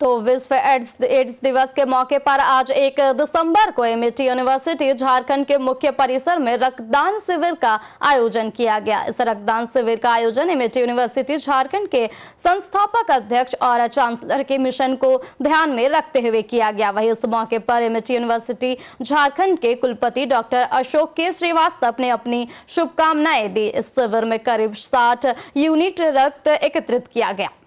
तो विश्व ads ads दिवस के मौके पर आज एक दिसंबर को एमएटी यूनिवर्सिटी झारखंड के मुख्य परिसर में रक्तदान शिविर का आयोजन किया गया इस रक्तदान शिविर का आयोजन एमएटी यूनिवर्सिटी झारखंड के संस्थापक अध्यक्ष और चांसलर के मिशन को ध्यान में रखते हुए किया गया वहीं इस मौके पर एमएटी यूनिवर्सिटी झारखंड के कुलपति डॉक्टर अशोक के श्रीवास्तव ने अपनी शुभकामनाएं दी इस शिविर में करीब साठ यूनिट रक्त एकत्रित किया गया